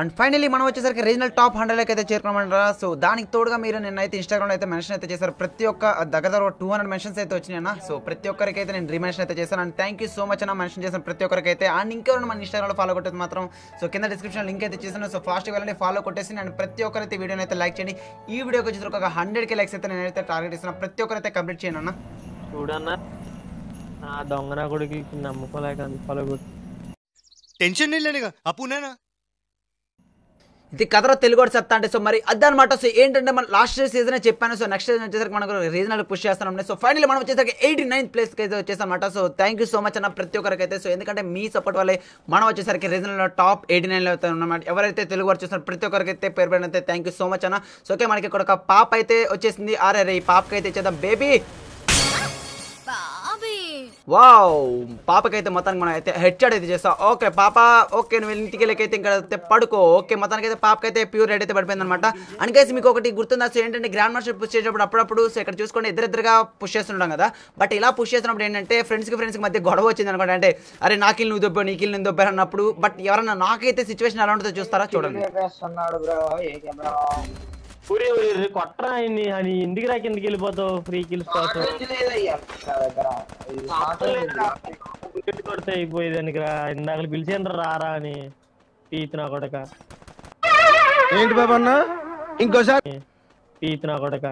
and finally మనం వచ్చేసరికి regional top హండ్రెడ్కి అయితే చేరుకున్నామంటారా సో దానికి తోడుగా మీరు నేనైతే లో అయితే మెన్షన్ అయితే చేశారు ప్రతి ఒక్క దగ్గర దగ్గర టూ హండ్రెడ్ మెన్షన్స్ అయితే అన్న సో ప్రతి ఒక్కరికి అయితే నేను రీమెన్షన్ అయితే చేశాను and thank you so much అన్న మెన్షన్ చేసిన ప్రతి ఒక్కరికి అయితే అండ్ ఇంకెవరు మన ఇన్స్టాగ్రామ్లో ఫాలో కొట్టేది మాత్రం సో కింద డిస్క్రిప్షన్ లింక్ అయితే చేశాను సో ఫాస్ట్ వెళ్ళండి ఫాలో కొట్టేసి అండ్ ప్రతి ఒక్కరైతే వీడియో అయితే లైక్ చేయండి ఈ వీడియోకి వచ్చేసరికి ఒక హండ్రెడ్కి లైక్స్ అయితే నేను అయితే టార్గెట్ ఇస్తున్నాను ప్రతి ఒక్కరైతే కంప్లీట్ చేయను అన్న చూడన్నా దొంగనా దొంగన కొడుకు నమ్ముకోలేక ఫాలో కొట్టు లేనిగా ఇది కథలో తెలుగు సత్తా అంటే సో మరి అదనమాట సో ఏంటంటే మనం లాస్ట్ సీజనే చెప్పాను సో నెక్స్ట్ సీజన్ వచ్చేసరికి మనకు రీజనల్ పుష్ చేస్తాం సో ఫైనల్ మనం వచ్చేసరికి ఎయిటీ నైన్త్ ప్లేస్కి అయితే వచ్చేసామన్నమాట so thank you so much అన్న ప్రతి ఒక్కరికి అయితే సో ఎందుకంటే మీ సపోర్ట్ వల్లే మనం వచ్చేసరికి రీజనల్ టాప్ ఎయిటీ నైన్లో అయితే ఉన్నమాట ఎవరైతే తెలుగు వారు చూస్తున్నారు ప్రతి ఒక్కరికి అయితే పేరు అయితే థ్యాంక్ యూ సో మచ్ అన్న సో ఓకే మనకి ఇక్కడ ఒక పాప అయితే వచ్చేసింది ఆర్ఆర్ఐ ఈ పాపకి అయితే ఇచ్చేద్దాం బేబీ వావ్ పాపకైతే మతానికి మనం అయితే హెడ్షాట్ అయితే చేస్తాం ఓకే పాప ఓకే నువ్వు ఇంటికి వెళ్ళకైతే ఇంకా పడుకో ఓకే మతానికి అయితే పాపకైతే ప్యూర్ రెడ్ అయితే పడిపోయింది అనమాట అనికేసి మీకు ఒకటి గుర్తుందా సో ఏంటంటే గ్రాండ్ మాస్టర్ పుష్ చేసేటప్పుడు అప్పుడప్పుడు సో ఇక్కడ చూసుకోండి ఇద్దరిద్దరుగా పుష్ చేస్తుంటాం కదా బట్ ఇలా పుష్ చేసినప్పుడు ఏంటంటే ఫ్రెండ్స్కి ఫ్రెండ్స్కి మధ్య గొడవ వచ్చింది అనమాట అంటే అరే నాకిల్ నువ్వు దొబ్బా నీకిల్ నేను దొబ్బా అన్నప్పుడు బట్ ఎవరన్నా నాకైతే సిచ్యువేషన్ ఎలా ఉంటుందో చూస్తారా చూడండి ఊరి ఊరి కొట్టరా అని ఎందుకు రా కిందకి వెళ్ళిపోతావు ఫ్రీ కిల్స్ కోసం కొడితే అయిపోయేదానికి రా ఇందాక పిలిచేంద్ర రారా అని పీతినా కొడక ఏంటి బాబన్న ఇంకోసారి పీతినా కొడక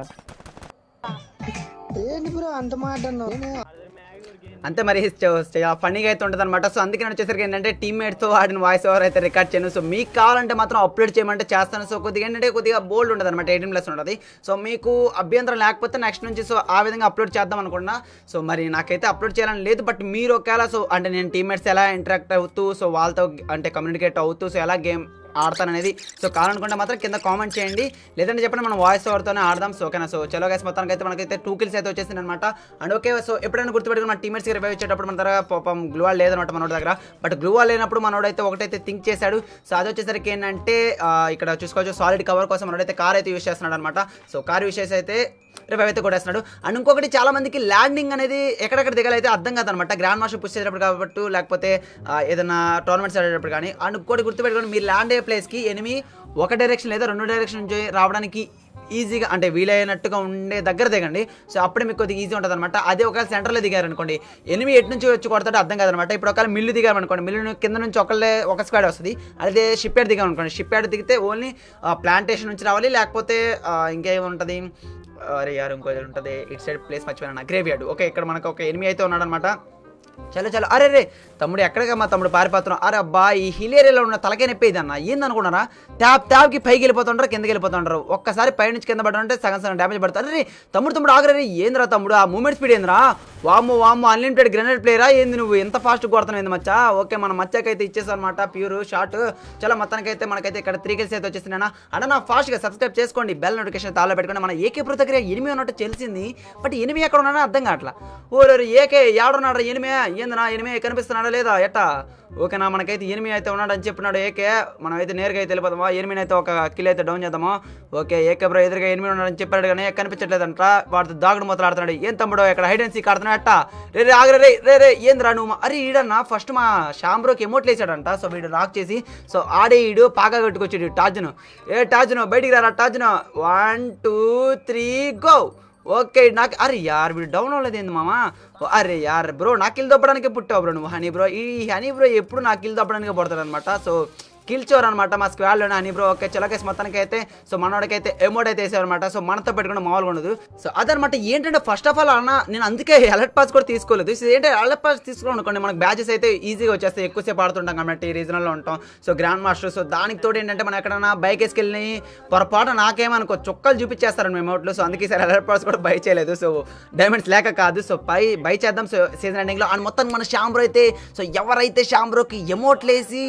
ఏంటి బ్రో అంత మాట అన్నావు అంతే మరి ఫన్నీగా అయితే ఉంటుంది అనమాట సో అందుకే వచ్చేసరికి ఏంటంటే టీమ్మేట్స్తో ఆడిన వాయిస్ ఓవర్ అయితే రికార్డ్ చేయను సో మీకు కావాలంటే మాత్రం అప్లోడ్ చేయమంటే చేస్తాను సో కొద్దిగా ఏంటంటే కొద్దిగా బోల్డ్ ఉంటుంది అనమాట ఎయిటీన్ ప్లస్ ఉంటుంది సో మీకు అభ్యంతరం లేకపోతే నెక్స్ట్ నుంచి సో ఆ విధంగా అప్లోడ్ చేద్దాం అనుకున్నా సో మరి నాకైతే అప్లోడ్ చేయాలని లేదు బట్ మీరు ఒకవేళ సో అంటే నేను టీమ్మేట్స్ ఎలా ఇంటరాక్ట్ అవుతూ సో వాళ్ళతో అంటే కమ్యూనికేట్ అవుతూ సో ఎలా గేమ్ ఆడతాననేది సో కావాలనుకుంటే మాత్రం కింద కామెంట్ చేయండి లేదంటే చెప్పండి మనం వాయిస్ ఓవర్తోనే ఆడదాం సో ఓకేనా సో చలో గైస్ మొత్తానికి అయితే మనకైతే టూ కిల్స్ అయితే వచ్చేసింది అనమాట అండ్ ఓకే సో ఎప్పుడైనా గుర్తుపెట్టుకుని మన టీమేట్స్ రివైవ్ వచ్చేటప్పుడు మన దగ్గర పాపం గ్లూవాల్ లేదనమాట మనోడి దగ్గర బట్ గ్లూవాల్ లేనప్పుడు మనోడైతే ఒకటైతే థింక్ చేశాడు సో అది వచ్చేసరికి ఏంటంటే ఇక్కడ చూసుకోవచ్చు సాలిడ్ కవర్ కోసం మనోడైతే కార్ అయితే యూస్ చేస్తున్నాడు అనమాట సో కార్ యూస్ చేసి అయితే రేపు అయితే కొట్టేస్తున్నాడు అండ్ ఇంకొకటి చాలా మందికి ల్యాండింగ్ అనేది ఎక్కడెక్కడ దిగాలైతే అర్థం కాదనమాట గ్రాండ్ మాస్టర్ పుష్ చేసేటప్పుడు కాబట్టి లేకపోతే ఏదైనా టోర్నమెంట్స్ ఆడేటప్పుడు కానీ అండ్ ఇంకోటి గుర్తుపెట్టుకోండి మీరు ల్యాండ్ అయ్యే ప్లేస్కి ఎనిమి ఒక డైరెక్షన్ లేదా రెండు డైరెక్షన్ నుంచి రావడానికి ఈజీగా అంటే వీలైనట్టుగా ఉండే దగ్గర దిగండి సో అప్పుడే మీకు కొద్దిగా ఈజీ ఉంటుంది అనమాట అదే ఒకవేళ సెంటర్లో దిగారనుకోండి ఎనిమిది ఎటు నుంచి వచ్చి కొడతాడు అర్థం కాదనమాట ఇప్పుడు ఒకవేళ మిల్లు దిగామనుకోండి మిల్లు కింద నుంచి ఒకళ్ళే ఒక స్క్వాడ్ వస్తుంది అదే షిప్ యార్డ్ దిగామనుకోండి షిప్ యార్డ్ దిగితే ఓన్లీ ప్లాంటేషన్ నుంచి రావాలి లేకపోతే ఇంకేముంటుంది అరే యారు ఇంకో ఉంటుంది ఇట్ సైడ్ ప్లేస్ మర్చిపోయినా గ్రేవ్ యార్డ్ ఓకే ఇక్కడ మనకు ఒక ఎనిమిది అయితే ఉన్నాడనమాట చలో చలో అరే రే తమ్ముడు ఎక్కడికి మా తమ్ముడు పారిపోతున్నాం అరే అబ్బా ఈ హిల్ ఏరియాలో ఉన్న తలకే నొప్పేదన్న ఏందనుకున్నారా ట్యాప్ ట్యాప్కి పైకి వెళ్ళిపోతుంటారు కిందకి వెళ్ళిపోతుంటారు ఒక్కసారి పై నుంచి కింద పడాలంటే సగం సగం డ్యామేజ్ పడతారు అరే తమ్ముడు తమ్ముడు ఆగరే ఏంద్రా తమ్ముడు ఆ మూమెంట్ స్పీడ్ ఏందిరా వాము వాము అన్లిమిటెడ్ గ్రెనేడ్ ప్లేయరా ఏంది నువ్వు ఎంత ఫాస్ట్ కొడతాను ఏంది మచ్చా ఓకే మన మచ్చకైతే ఇచ్చేసావు అనమాట ప్యూర్ షార్ట్ చాలా మొత్తానికైతే మనకైతే ఇక్కడ త్రీ కిల్స్ అయితే వచ్చేసినా అన్న అన్న నా ఫాస్ట్గా సబ్స్క్రైబ్ చేసుకోండి బెల్ నోటిఫికేషన్ తాలో పెట్టుకుని మన ఏకే ప్రతిక్రియ ఎనిమిది ఉన్నట్టు తెలిసింది బట్ ఎనిమిది ఎక్కడ ఉన్నా అర్థం కావట్లా ఓరే ఏకే ఎవడున్నాడు ఎనిమిది నా ఎనిమే కనిపిస్తున్నాడా లేదా ఎట్టా ఓకేనా మనకైతే ఎనిమి అయితే ఉన్నాడు అని చెప్పినాడు ఏకే మనం అయితే నేరుగా అయితే వెళ్ళిపోదామా ఎనిమిని అయితే ఒక కిల్ అయితే డౌన్ చేద్దాము ఓకే ఏకే బ్రో ఎదురుగా ఎనిమిది ఉన్నాడని చెప్పాడు కానీ కనిపించట్లేదంట వాడితో దాగుడు మొత్తం ఆడుతున్నాడు ఏం తమ్ముడు ఇక్కడ హైడ్ అండ్ సీక్ ఆడుతున్నాడు అట్టా రే రే ఆగరే రే రే ఏంది రా నువ్వు అరే ఈడన్నా ఫస్ట్ మా షాంబ్రోకి ఎమోట్లు వేసాడంట సో వీడు రాక్ చేసి సో ఆడే ఈడు పాగా కట్టుకొచ్చాడు టాజ్ను ఏ టాజును బయటికి రారా టాజ్ను one two three go okay నాకు అరే యార్ వీడు డౌన్ అవ్వలేదు ఏంది మామ అరే యార్ బ్రో నాకు ఇల్లు దొప్పడానికి పుట్టావు బ్రో నువ్వు హనీ బ్రో ఈ హనీ బ్రో ఎప్పుడు నాకు ఇల్లు దొప్పడానికి పడతాడు అనమాట సో కిల్చోరు అనమాట మా స్క్వాడ్లోనే అని బ్రో ఓకే చిలకేసి మొత్తానికి అయితే సో మనోడికైతే ఎమోడ్ అయితే వేసారనమాట సో మనతో పెట్టుకున్న మామూలుగా ఉండదు సో అదనమాట ఏంటంటే ఫస్ట్ ఆఫ్ ఆల్ అన్న నేను అందుకే అలర్ట్ పాస్ కూడా తీసుకోలేదు సో ఏంటంటే అలర్ట్ పాస్ తీసుకోవడం అనుకోండి మనకు బ్యాచెస్ అయితే ఈజీగా వచ్చేస్తాయి ఎక్కువసేపు ఆడుతుంటాం కాబట్టి రీజనల్లో ఉంటాం సో గ్రాండ్ మాస్టర్ సో దానికి తోడు ఏంటంటే మనం ఎక్కడైనా బైక్ వేసుకెళ్ళి పొరపాటు నాకేమనుకో చుక్కలు చూపించేస్తారని మేము అవుట్లో సో అందుకే సరే అలర్ట్ పాస్ కూడా బై చేయలేదు సో డైమండ్స్ లేక కాదు సో పై బై చేద్దాం సో సీజన్ ఎండింగ్లో అండ్ మొత్తం మన షాంబ్రో అయితే సో ఎవరైతే షాంబ్రోకి ఎమోట్లేసి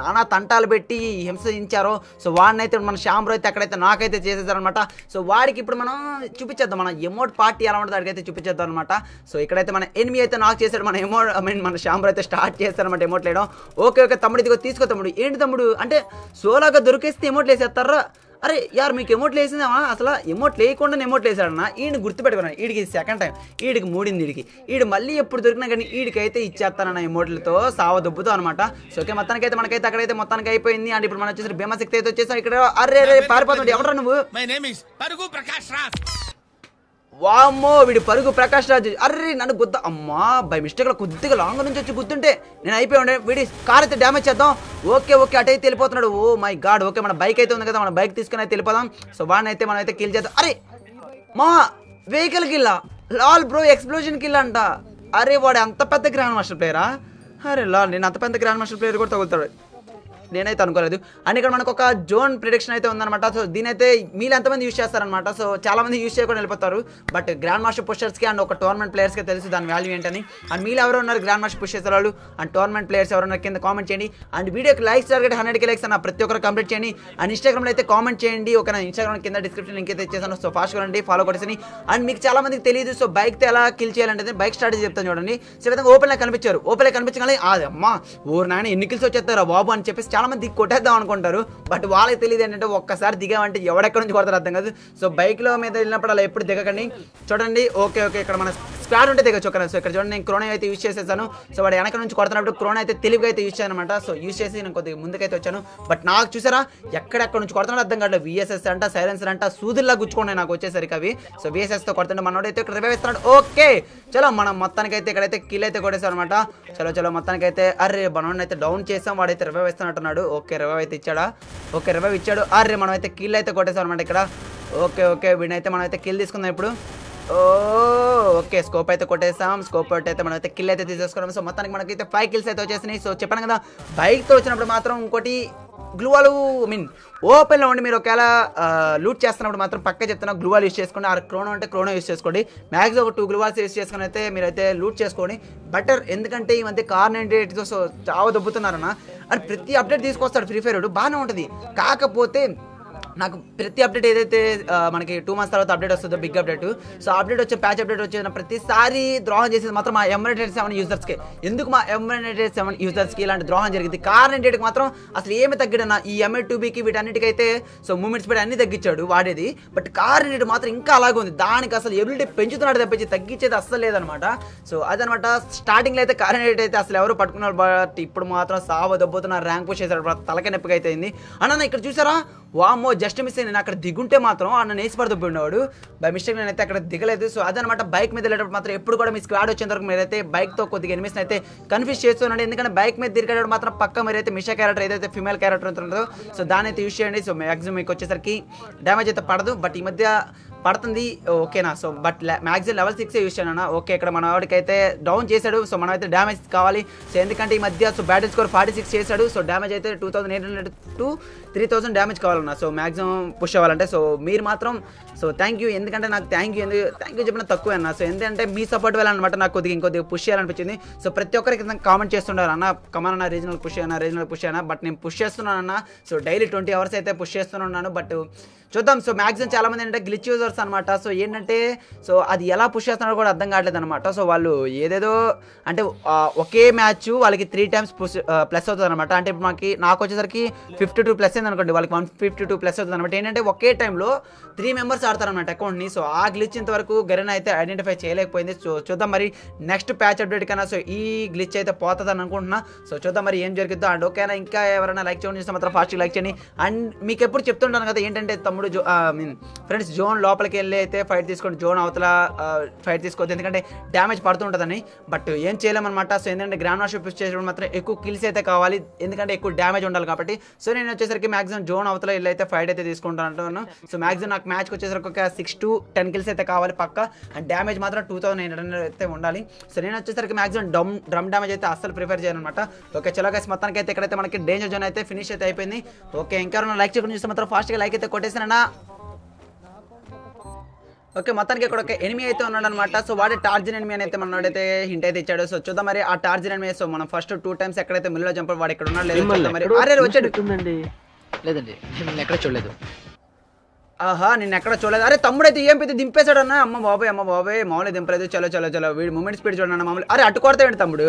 నానా తంట దండాలు పెట్టి హింసించారో సో వాడినైతే మన శ్యామ్ అయితే అక్కడైతే నాకైతే చేసేసారనమాట సో వాడికి ఇప్పుడు మనం చూపించేద్దాం మన ఎమోట్ పార్టీ ఎలా ఉంటుంది అడిగైతే చూపించేద్దాం అనమాట సో ఇక్కడైతే మన ఎనిమిది అయితే నాకు చేశాడు మన ఎమో ఐ మీన్ మన శ్యామ్ అయితే స్టార్ట్ చేస్తారనమాట ఎమోట్ లేయడం ఓకే ఓకే తమ్ముడు ఇదిగో తీసుకో తమ్ముడు ఏంటి తమ్ముడు అంటే సోలాగా దొరికేస్తే ఎమోట్లు వేసేస్తారా అరే యార్ మీకు ఎమోట్లు వేసిందామా అసలు ఎమోట్లు వేయకుండా ఎమోట్లు వేసాడన్నా ఈయన గుర్తుపెట్టుకున్నాను ఈడికి సెకండ్ టైం ఈడికి మూడింది ఈడికి ఈడు మళ్ళీ ఎప్పుడు దొరికినా కానీ ఈడికైతే ఇచ్చేస్తానన్న ఎమోట్లతో సావ దుబ్బుతో అనమాట సో మొత్తానికి అయితే మనకైతే అక్కడైతే మొత్తానికి అయిపోయింది అండ్ ఇప్పుడు మనం వచ్చేసి భీమశక్తి అయితే వచ్చేసి ఇక్కడ అరే అరే పారిపోతుంది ఎవరు నువ్వు ప్రకాష్ వామ్మో వీడి పరుగు ప్రకాష్ రాజ్ అర్రీ నన్ను గుద్ద అమ్మా బై మిస్టేక్ లో కొద్దిగా లాంగ్ నుంచి వచ్చి గుద్దుంటే నేను అయిపోయి ఉండే వీడి కార్ అయితే డ్యామేజ్ చేద్దాం ఓకే ఓకే అటైతే వెళ్ళిపోతున్నాడు ఓ మై గాడ్ ఓకే మన బైక్ అయితే ఉంది కదా మన బైక్ తీసుకుని అయితే వెళ్ళిపోదాం సో వాడిని అయితే మనం అయితే కిల్ చేద్దాం అరే మా వెహికల్ కిల్లా లాల్ బ్రో ఎక్స్ప్లోజన్ కిల్ అంట అరే వాడు అంత పెద్ద గ్రాండ్ మాస్టర్ ప్లేయరా అరే లాల్ నేను అంత పెద్ద గ్రాండ్ మాస్టర్ ప్లేయర్ కూడా తగులుతాడు నేనైతే అనుకోలేదు అండ్ ఇక్కడ మనకు ఒక జోన్ ప్రిడిక్షన్ అయితే ఉందన్నమాట సో దీనైతే మీరు ఎంతమంది యూస్ చేస్తారనమాట సో చాలామంది యూస్ చేయకుండా వెళ్ళిపోతారు బట్ గ్రాండ్ మాస్టర్ పుషర్స్కి అండ్ ఒక టోర్నమెంట్ ప్లేయర్స్కి తెలుసు దాని వాల్యూ ఏంటని అండ్ మీరు ఎవరు ఉన్నారు గ్రాండ్ మాస్టర్ పుష్ చేసే వాళ్ళు అండ్ టోర్నమెంట్ ప్లేయర్స్ ఎవరున్నారు కింద కామెంట్ చేయండి అండ్ వీడియోకి లైక్స్ టార్గెట్ హండ్రెడ్కి లైక్స్ అన్న ప్రతి ఒక్కరు కంప్లీట్ చేయండి అండ్ ఇన్స్టాగ్రామ్లో అయితే కామెంట్ చేయండి ఒక ఇన్స్టాగ్రామ్ కింద డిస్క్రిప్షన్ లింక్ అయితే ఇచ్చేసాను సో ఫాస్ట్ కొనండి ఫాలో కొట్టేసి అండ్ మీకు చాలా మందికి తెలియదు సో బైక్ ఎలా కిల్ చేయాలంటే బైక్ స్ట్రాటజీ చెప్తాను చూడండి సో విధంగా ఓపెన్లో కనిపించారు ఓపెన్లో కనిపించగానే అమ్మా ఊరు నాయన ఎన్ని కిల్స్ వచ్చేస్తారా బాబు అని చెప్పేసి చాలా మంది కొట్టేద్దాం అనుకుంటారు బట్ వాళ్ళకి తెలియదు ఏంటంటే ఒక్కసారి దిగామంటే ఎవడెక్కడ నుంచి కొడతారు అర్థం కాదు సో బైక్ లో మీద వెళ్ళినప్పుడు అలా ఎప్పుడు దిగకండి చూడండి ఓకే ఓకే ఇక్కడ మన స్క్వేర్ ఉంటే తెగచ్చు ఒక సో ఇక్కడ చూడండి నేను క్రోనే అయితే యూజ్ చేసేసాను సో వాడు వెనక నుంచి కొడుతున్నప్పుడు క్రోన్ అయితే తెలివిగా అయితే యూజ్ చేయను అనమాట సో యూజ్ చేసి నేను కొద్దిగా ముందుకైతే వచ్చాను బట్ నాకు చూసారా ఎక్కడెక్కడ నుంచి కొడుతున్నా అర్థం కాదు విఎస్ఎస్ అంట సైలెన్సర్ అంట సూదుల్లా గుచ్చుకోండి నాకు వచ్చేసరికి అవి సో విఎస్ఎస్ తో కొడుతుంటే మనోడైతే ఇక్కడ రివైవ్ ఇస్తున్నాడు ఓకే చలో మనం మొత్తానికైతే ఇక్కడైతే కిల్ అయితే కొడేసాం అనమాట చలో చలో మొత్తానికైతే అరే మనోడిని అయితే డౌన్ చేసాం వాడైతే రివైవ్ ఇస్తున్నట్టున్నాడు ఓకే రివైవ్ అయితే ఇచ్చాడా ఓకే రివైవ్ ఇచ్చాడు అరే మనం అయితే కిల్ అయితే కొట్టేసాం అనమాట ఇక్కడ ఓకే ఓకే వీడినైతే మనం అయితే కిల్ తీసుకుందాం ఇప్పుడు ఓ ఓకే స్కోప్ అయితే కొట్టేసాం స్కోప్ అయితే మనం అయితే కిల్ అయితే తీసేసుకున్నాం సో మొత్తానికి మనకైతే ఫైవ్ కిల్స్ అయితే వచ్చేసినాయి సో చెప్పాను కదా బైక్తో వచ్చినప్పుడు మాత్రం ఇంకోటి గ్లూవాలు ఐ మీన్ ఓపెన్లో ఉండి మీరు ఒకవేళ లూట్ చేస్తున్నప్పుడు మాత్రం పక్క చెప్తున్నా గ్లూవాలు యూస్ చేసుకోండి ఆ క్రోనో అంటే క్రోనో యూస్ చేసుకోండి మ్యాక్సిమం ఒక టూ గ్లూవాల్స్ యూస్ చేసుకుని అయితే మీరైతే లూట్ చేసుకోండి బెటర్ ఎందుకంటే ఈ మధ్య కార్నెంట్ రేట్తో చావ దొబ్బుతున్నారన్న అని ప్రతి అప్డేట్ తీసుకొస్తాడు ఫ్రీ ఫైర్ బాగానే ఉంటుంది కాకపోతే నాకు ప్రతి అప్డేట్ ఏదైతే మనకి టూ మంత్స్ తర్వాత అప్డేట్ వస్తుందో బిగ్ అప్డేట్ సో అప్డేట్ వచ్చే ప్యాచ్ అప్డేట్ వచ్చిన ప్రతిసారి ద్రోహం చేసేది మాత్రం మా ఎమ్యునేటెడ్ సెవెన్ యూజర్స్కి ఎందుకు మా ఎమ్యునేటెడ్ సెవెన్ యూజర్స్కి ఇలాంటి ద్రోహం జరిగింది కారణం ఏంటికి మాత్రం అసలు ఏమి తగ్గడన్నా ఈ ఎంఐ టూ బీకి వీటన్నిటికైతే సో మూమెంట్స్ పెట్టి అన్ని తగ్గించాడు వాడేది బట్ కార్ రేట్ మాత్రం ఇంకా అలాగే ఉంది దానికి అసలు ఎబిలిటీ పెంచుతున్నాడు తప్పించి తగ్గించేది అసలు లేదనమాట సో అదనమాట స్టార్టింగ్లో అయితే కార్ రేట్ అయితే అసలు ఎవరు పట్టుకున్నారు బట్ ఇప్పుడు మాత్రం సావ దెబ్బతున్న ర్యాంక్ పుష్ చేశాడు తలక అయితే అయింది అన్న ఇక్కడ చూసారా వామో జస్ట్ మిస్ నేను అక్కడ దిగుంటే మాత్రం నన్ను వేసి పడుతుండేవాడు బై మిస్టేక్ నేనైతే అక్కడ దిగలేదు సో అదనమాట బైక్ మీద వెళ్ళేటప్పుడు మాత్రం ఎప్పుడు కూడా మీ స్క్వాడ్ వచ్చేంత వరకు మీరైతే బైక్తో కొద్దిగా ఎనిమిస్ అయితే కన్ఫ్యూజ్ చేస్తున్నాడు ఎందుకంటే బైక్ మీద తిరిగేటప్పుడు మాత్రం పక్క మీరైతే మిషా క్యారెక్టర్ ఏదైతే ఫిమేల్ క్యారెక్టర్ ఉంటుందో సో దాని అయితే యూజ్ చేయండి సో మ్యాక్సిమం మీకు వచ్చేసరికి డ్యామేజ్ అయితే పడదు బట్ ఈ మధ్య పడుతుంది ఓకేనా so but maximum level six use చేయను ఓకే ఇక్కడ మన వాడికైతే డౌన్ చేశాడు సో మనం అయితే డ్యామేజ్ కావాలి సో ఎందుకంటే ఈ మధ్య so battery score forty six చేశాడు సో డ్యామేజ్ అయితే two thousand eight hundred to three thousand damage కావాలన్నా సో మ్యాక్సిమం పుష్ అవ్వాలంటే సో మీరు మాత్రం సో థ్యాంక్ యూ ఎందుకంటే నాకు థ్యాంక్ యూ ఎందుకు థ్యాంక్ యూ చెప్పిన తక్కువ అన్న సో ఎందుకంటే మీ సపోర్ట్ వెళ్ళాలన్నమాట నాకు కొద్దిగా ఇంకొద్దిగా పుష్ చేయాలనిపించింది సో ప్రతి ఒక్కరికి కామెంట్ చేస్తుండారు అన్న కమన్ అన్న రీజనల్ పుష్ అయినా రీజనల్ పుష్ అయినా బట్ నేను పుష్ చేస్తున్నాను అన్న సో డైలీ ట్వంటీ అవర్స్ అయితే పుష్ చేస్తున్నాను బట్ చూద్దాం సో మ్యాక్సిమం చాలా మంది ఏంటంటే గ్లిచ్ యూజర్స్ అనమాట సో ఏంటంటే సో అది ఎలా పుష్ చేస్తున్నారో కూడా అర్థం కావట్లేదు అనమాట సో వాళ్ళు ఏదేదో అంటే ఒకే మ్యాచ్ వాళ్ళకి త్రీ టైమ్స్ ప్లస్ అవుతుంది అనమాట అంటే ఇప్పుడు మనకి నాకు వచ్చేసరికి ఫిఫ్టీ టూ ప్లస్ అయింది అనుకోండి వాళ్ళకి వన్ ఫిఫ్టీ టూ ప్లస్ అవుతుంది అనమాట ఏంటంటే ఒకే టైంలో త్రీ మెంబర్స్ అనమాట అకౌంట్ని సో ఆ గ్లిచ్ ఇంతవరకు గరెన్ అయితే ఐడెంటిఫై చేయలేకపోయింది సో చూద్దాం మరి నెక్స్ట్ ప్యాచ్ అప్డేట్ కన్నా సో ఈ గ్లిచ్ అయితే పోతుందని అనుకుంటున్నా సో చూద్దాం మరి ఏం జరుగుతుందో అండ్ ఓకేనా ఇంకా ఎవరైనా లైక్ చేయండి మాత్రం ఫాస్ట్గా లైక్ చేయండి అండ్ మీకు ఎప్పుడు చెప్తుంటాను కదా ఏంటంటే తమ్ తమ్ముడు జో ఐ మీన్ ఫ్రెండ్స్ జోన్ లోపలికి వెళ్ళి అయితే ఫైట్ తీసుకోండి జోన్ అవతల ఫైట్ తీసుకోవద్దు ఎందుకంటే డ్యామేజ్ పడుతుంటుందని బట్ ఏం చేయలేమన్నమాట సో ఏంటంటే గ్రాండ్ మాస్టర్ పిచ్ చేసేటప్పుడు మాత్రం ఎక్కువ కిల్స్ అయితే కావాలి ఎందుకంటే ఎక్కువ డ్యామేజ్ ఉండాలి కాబట్టి సో నేను వచ్చేసరికి మాక్సిమం జోన్ అవతల వెళ్ళి అయితే ఫైట్ అయితే తీసుకుంటాను సో మాక్సిమం నాకు మ్యాచ్కి వచ్చేసరికి ఒక సిక్స్ టు టెన్ కిల్స్ అయితే కావాలి పక్క అండ్ డ్యామేజ్ మాత్రం టూ థౌసండ్ ఎయిట్ హండ్రెడ్ అయితే ఉండాలి సో నేను వచ్చేసరికి మాక్సిమం డమ్ డ్రమ్ డ్యామేజ్ అయితే అస్సలు ప్రిఫర్ చేయను అనమాట ఓకే చలో గైస్ మొత్తానికి అయితే ఇక్కడైతే మనకి డేంజర్ జోన్ అయితే ఫినిష్ అయితే అయిపోయింది ఓకే ఇంకా లైక్ చేయకుండా చూస్తే మాత్రం ఫాస్ట్గా లైక్ అయితే కొట్టేసిన ఉన్నాడన్న ఓకే మొత్తానికి ఇక్కడ ఒక ఎనిమి అయితే ఉన్నాడు అనమాట సో వాడి టార్జిన్ ఎనిమి అని అయితే మనోడైతే హింట్ అయితే ఇచ్చాడు సో చూద్దాం మరి ఆ టార్జిన్ ఎనిమి సో మనం ఫస్ట్ టూ టైమ్స్ ఎక్కడైతే మిల్లులో చంపాడు వాడు ఇక్కడ ఉన్నాడు లేదు మరి అరే వచ్చాడు లేదండి నేను ఎక్కడ చూడలేదు ఆహా నేను ఎక్కడ చూడలేదు అరే తమ్ముడైతే ఏం పెద్ద దింపేశాడు అన్న అమ్మ బాబాయ్ అమ్మ బాబాయ్ మామూలు దింపలేదు చలో చలో చలో వీడి మూమెంట్ స్పీడ్ చూడండి మామూలు అరే అట్టుకొడతాడు తమ్ముడు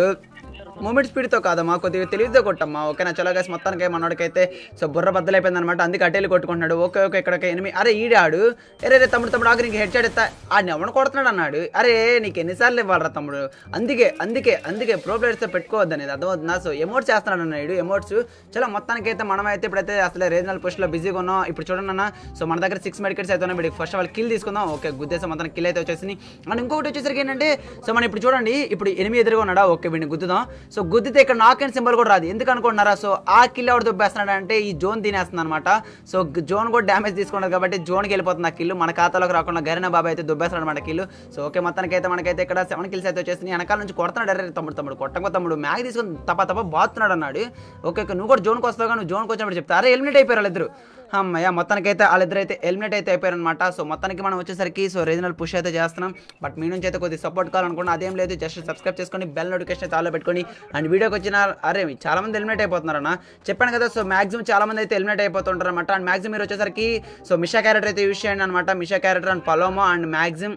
మూమెంట్ స్పీడ్తో కాదమ్మా కొద్దిగా తెలివితో కొట్టమ్మా ఓకేనా చలో గైస్ మొత్తానికి ఏమన్నాడుకైతే సో బుర్ర బద్దలైపోయింది అనమాట అందుకే అటేలు కొట్టుకుంటున్నాడు ఓకే ఓకే ఇక్కడ ఎనిమిది అరే ఈడాడు అరే రే తమ్ముడు తమ్ముడు ఆకు నీకు హెడ్ షాట్ ఎత్తా ఆడిని ఎవడు కొడుతున్నాడు అన్నాడు అరే నీకు ఎన్నిసార్లు ఇవ్వాలరా తమ్ముడు అందుకే అందుకే అందుకే ప్రో పెట్టుకోవద్దు అనేది నా సో ఎమోట్స్ చేస్తున్నాడు అన్నాడు ఎమోట్స్ చలో మొత్తానికైతే మనమైతే ఇప్పుడైతే అసలు రీజనల్ పోస్ట్లో బిజీగా ఉన్నాం ఇప్పుడు చూడండి అన్న సో మన దగ్గర సిక్స్ మెడికెట్స్ అయితే ఉన్నాయి ఫస్ట్ ఆఫ్ ఆల్ కిల్ తీసుకుందాం ఓకే గుద్దేశం మొత్తానికి కిల్ అయితే వచ్చేసింది మనం ఇంకొకటి వచ్చేసరికి ఏంటంటే సో మనం ఇప్పుడు చూడండి ఇప్పుడు ఎనిమిది ఎదురుగా ఉన్నాడా ఓకే వీడిని గుద్దుదాం సో గుద్దితే ఇక్కడ నాక్ అండ్ సింబల్ కూడా రాదు ఎందుకు అనుకుంటున్నారా సో ఆ కిల్ ఎవరు దుబ్బేస్తున్నాడు అంటే ఈ జోన్ తినేస్తుంది అనమాట సో జోన్ కూడా డ్యామేజ్ తీసుకున్నారు కాబట్టి జోన్కి వెళ్ళిపోతుంది ఆ కిల్లు మన ఖాతాలోకి రాకుండా గరిన బాబు అయితే దుబ్బేస్తున్నాడు అనమాట కిల్లు సో ఓకే మొత్తానికి అయితే మనకైతే ఇక్కడ సెవెన్ కిల్స్ అయితే వచ్చేసి వెనకాల నుంచి కొడుతున్నాడు అరే తమ్ముడు తమ్ముడు కొట్టంగా తమ్ముడు మ్యాగ్ తీసుకుని తప్ప తప్ప బాతున్నాడు అన్నాడు ఓకే నువ్వు కూడా జోన్కి వస్తావు నువ్వు జోన్కి వచ్చినప్పుడు చెప్తా అరే ఎలిమినేట్ అయిపోయారు ఇద్దరు అమ్మయ్య మొత్తానికైతే వాళ్ళిద్దరు అయితే హెల్మెట్ అయితే అయిపోయారనమాట సో మొత్తానికి మనం వచ్చేసరికి సో రీజనల్ పుష్ అయితే చేస్తున్నాం బట్ మీ నుంచి అయితే కొద్దిగా సపోర్ట్ కావాలనుకున్నా అదేం లేదు జస్ట్ సబ్స్క్రైబ్ చేసుకొని బెల్ నోటిఫికేషన్ ఆలో పెట్టుకొని అండ్ వీడియోకి వచ్చిన అరే చాలామంది అయిపోతున్నారు అయిపోతున్నారన్న చెప్పాను కదా సో మాక్సిమం చాలామంది అయితే హెల్మెట్ అయిపోతుంటారు అనమాట అండ్ మాక్సిమం మీరు వచ్చేసరికి సో మిషా క్యారెక్టర్ అయితే యూస్ చేయండి అనమాట Misha character and Palomo and maximum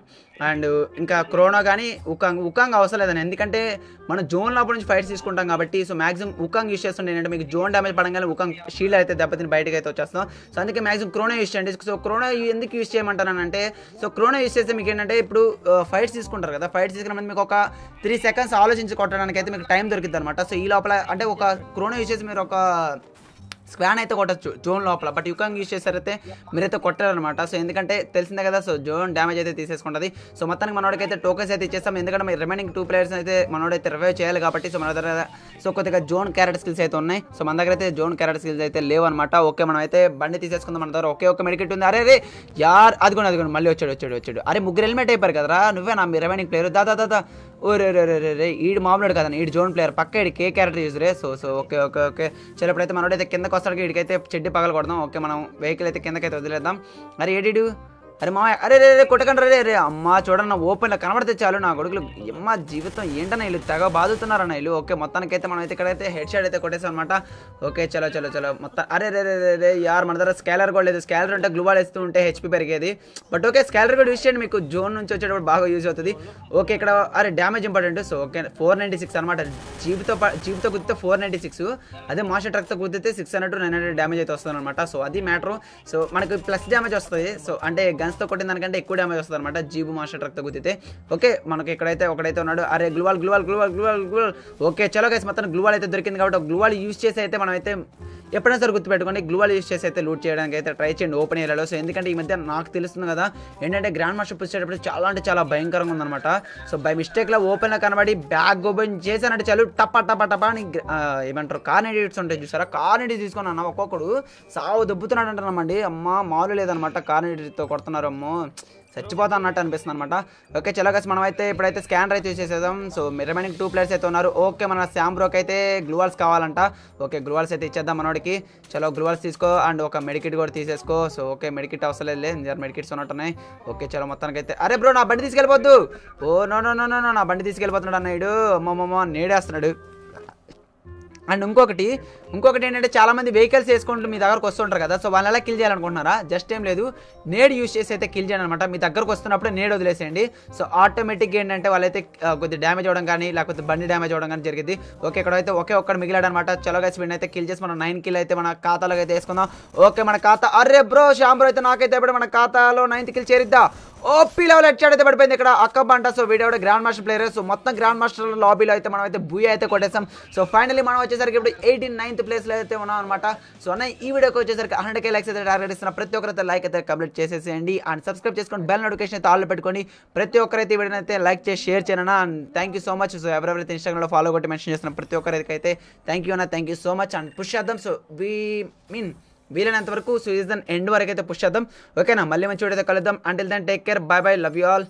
and ఇంకా క్రోనో కానీ ఉకాంగ్ ఉకాంగ్ అవసరం లేదని ఎందుకంటే మనం జోన్ లోపల నుంచి ఫైట్స్ తీసుకుంటాం కాబట్టి సో మాక్సిమం ఉకాంగ్ యూస్ చేస్తుండే ఏంటంటే మీకు జోన్ డ్యామేజ్ పడంగానే ఉకాంగ్ షీల్డ్ అయితే దెబ్బతిని బయటకు అయితే వచ్చేస్తాం సో అందుకే మ్యాక్సిమం క్రోనా యూస్ చేయండి సో క్రోనా ఎందుకు యూస్ చేయమంటానంటే సో క్రోనా యూస్ చేస్తే మీకు ఏంటంటే ఇప్పుడు ఫైట్స్ తీసుకుంటారు కదా ఫైట్స్ తీసుకున్నప్పుడు మీకు ఒక త్రీ సెకండ్స్ ఆలోచించి కొట్టడానికి అయితే మీకు టైం దొరికింది అనమాట సో ఈ లోపల అంటే ఒక క్రోనా యూస్ చేసి మీరు ఒక స్క్వాన్ అయితే కొట్టచ్చు జోన్ లోపల బట్ యుకాంగ్ యూజ్ చేశారైతే మీరైతే కొట్టారనమాట సో ఎందుకంటే తెలిసిందే కదా సో జోన్ డ్యామేజ్ అయితే తీసేసుకుంటుంది సో మొత్తానికి మనోడికైతే టోకెన్స్ అయితే ఇచ్చేస్తాం ఎందుకంటే మీ రిమైనింగ్ టూ ప్లేయర్స్ అయితే మనోడైతే రివైవ్ చేయాలి కాబట్టి సో మన దగ్గర సో కొద్దిగా జోన్ క్యారెట్ స్కిల్స్ అయితే ఉన్నాయి సో మన దగ్గర అయితే జోన్ క్యారెట్ స్కిల్స్ అయితే లేవు అనమాట ఓకే మనం అయితే బండి తీసేసుకుందాం మన దగ్గర ఒకే ఒక మెడికెట్ ఉంది అరే యార్ యార్ అదిగోండి అదిగోండి మళ్ళీ వచ్చాడు వచ్చాడు వచ్చాడు అరే ముగ్గురు హెల్మెట్ అయిపోయారు కదరా నువ్వే నా మీ ప్లేయర్ దాదా దాదా ఓరే రే ఈడు మామూలుడు కదా ఈడు జోన్ ప్లేయర్ పక్క ఈడు కే క్యారెక్టర్ యూజ్ రే so so okay okay okay చలో ఇప్పుడైతే మనోడైతే కిందకి వస్తాడు ఈడికైతే చెడ్డి పగల కొడదాం ఓకే మనం వెహికల్ అయితే కిందకైతే వదిలేద్దాం అరే ఏడు అరే మా అరే రే రే కొట్టకండి రే రే అమ్మ చూడన్న ఓపెన్లో కనబడితే చాలు నా కొడుకులు అమ్మ జీవితం ఏంటన్నా వీళ్ళు తెగ బాధుతున్నారన్న వీళ్ళు ఓకే మొత్తానికి అయితే మనం అయితే ఇక్కడైతే హెడ్ షాట్ అయితే కొట్టేసాం అనమాట ఓకే చలో చలో చలో మొత్తం అరే రే రే రే రే యార్ మన దగ్గర స్కాలర్ కూడా లేదు స్కాలర్ ఉంటే గ్లూబాల్ వేస్తూ ఉంటే హెచ్పి పెరిగేది బట్ ఓకే స్కాలర్ కూడా యూస్ చేయండి మీకు జోన్ నుంచి వచ్చేటప్పుడు బాగా యూజ్ అవుతుంది ఓకే ఇక్కడ అరే damage important so okay four ninety six అనమాట జీబుతో జీబుతో కుదితే ఫోర్ నైంటీ సిక్స్ అదే మాస్టర్ ట్రక్తో కుదితే six hundred nine hundred damage అయితే వస్తుంది అనమాట సో అది మ్యాటర్ సో మనకి ప్లస్ డ్యామేజ్ వస్తుంది సో అంటే గన్ గన్స్తో కొట్టిన దానికంటే ఎక్కువ డ్యామేజ్ వస్తుంది అనమాట జీబు మాస్టర్ ట్రక్ తగ్గుతితే ఓకే మనకి ఎక్కడైతే ఒకడైతే ఉన్నాడు అరే గ్లువాల్ గ్లువాల్ గ్లువాల్ గ్లువాల్ గ్లువాల్ ఓకే చలో గైస్ మొత్తం గ్లువాల్ అయితే దొరికింది కాబట్టి గ్లువాల్ యూజ్ చేసి అయితే మనం అయితే ఎప్పుడైనా సరే గుర్తుపెట్టుకోండి గ్లువాల్ యూస్ చేసి అయితే లూట్ చేయడానికి అయితే ట్రై చేయండి ఓపెన్ ఏరియాలో సో ఎందుకంటే ఈ మధ్య నాకు తెలుస్తుంది కదా ఏంటంటే గ్రాండ్ మాస్టర్ పుచ్చేటప్పుడు చాలా అంటే చాలా భయంకరంగా ఉందన్నమాట సో బై మిస్టేక్లో ఓపెన్లో కనబడి బ్యాగ్ ఓపెన్ చేశానంటే చాలు టప్ప టప్ప టప్ప అని ఏమంటారు కార్నెడిట్స్ ఉంటాయి చూసారా కార్నెడిట్స్ తీసుకున్నాను ఒక్కొక్కడు సావు దెబ్బుతున్నాడు అంటున్నామండి అమ్మ మాలు లేదనమాట కార్నెడిట్తో కొడుతున్నాను చేసుకున్నారమ్మో చచ్చిపోతా అన్నట్టు అనిపిస్తుంది అనమాట ఓకే చలో గస్ మనం అయితే ఇప్పుడైతే స్కానర్ అయితే use so remaining two players అయితే ఉన్నారు ఓకే మన శామ్ బ్రోక్ అయితే గ్లూవాల్స్ కావాలంట ఓకే గ్లూవాల్స్ అయితే ఇచ్చేద్దాం మనోడికి చలో గ్లూవాల్స్ తీసుకో అండ్ ఒక మెడికిట్ కూడా తీసేసుకో సో ఓకే మెడికిట్ అవసరం లేదు మెడికిట్స్ ఉన్నట్టున్నాయి ఓకే చలో మొత్తానికి అయితే అరే బ్రో నా బండి తీసుకెళ్ళిపోద్దు oh no no no no నా బండి తీసుకెళ్ళిపోతున్నాడు అన్నాడు అమ్మమ్మమ్మ నేడేస్తున్నాడు అండ్ ఇంకొకటి ఇంకొకటి ఏంటంటే చాలామంది వెహికల్స్ వేసుకుంటూ మీ దగ్గరకు వస్తుంటారు కదా సో వాళ్ళని ఎలా కిల్ చేయాలనుకుంటున్నారా జస్ట్ ఏం లేదు నేడు యూస్ చేసి అయితే కిల్ చేయండి అనమాట మీ దగ్గరకు వస్తున్నప్పుడు నేడు వదిలేసేయండి సో ఆటోమేటిక్గా ఏంటంటే వాళ్ళైతే కొద్దిగా డ్యామేజ్ అవ్వడం కానీ లేకపోతే బండి డ్యామేజ్ అవ్వడం కానీ జరిగింది ఓకే ఇక్కడైతే ఒకే ఒక్కడ మిగిలాడు అనమాట చలో గైస్ వీడిని అయితే కిల్ చేసి మనం నైన్ కిల్ అయితే మన ఖాతాలో అయితే వేసుకుందాం ఓకే మన ఖాతా అరే బ్రో శాంబ్రో అయితే నాకైతే ఇప్పుడు మన ఖాతాలో నైన్త్ కిల్ చేరిద్దా ఓపీ లెవెల్ హెడ్షాట్ అయితే పడిపోయింది ఇక్కడ అక్క బంట so video grandmaster player so మొత్తం గ్రాండ్ మాస్టర్ లాబీలో అయితే మనం అయితే బూయ్ అయితే కొట్టేసాం సో ఫైనలీ మనం వచ్చేసరికి ఇప్పుడు ఎయిటీన్ నైన్త్ ప్లేస్ లో అయితే ఉన్నాం అనమాట సో అన్న ఈ వీడియోకి వచ్చేసరికి హండ్రెడ్ కే లైక్స్ అయితే టార్గెట్ ఇస్తున్న ప్రతి ఒక్కరైతే లైక్ అయితే కంప్లీట్ చేసేసేయండి అండ్ సబ్స్క్రైబ్ చేసుకోండి బెల్ నోటిఫికేషన్ అయితే ఆల్లో పెట్టుకోండి ప్రతి ఒక్కరైతే వీడియో అయితే లైక్ చేసి షేర్ చేయనా and thank you so much so ఎవరెవరైతే లో ఫాలో కొట్టి మెన్షన్ చేస్తున్న ప్రతి ఒక్కరికైతే థ్యాంక్ యూ అన్న thank you so much and push చేద్దాం సో వీ మీన్ వీలైనంత వరకు సీజన్ ఎండ్ వరకు అయితే పుష్ చేద్దాం ఓకేనా మళ్ళీ మంచి వీడియో కలుద్దాం until then take care bye bye love you all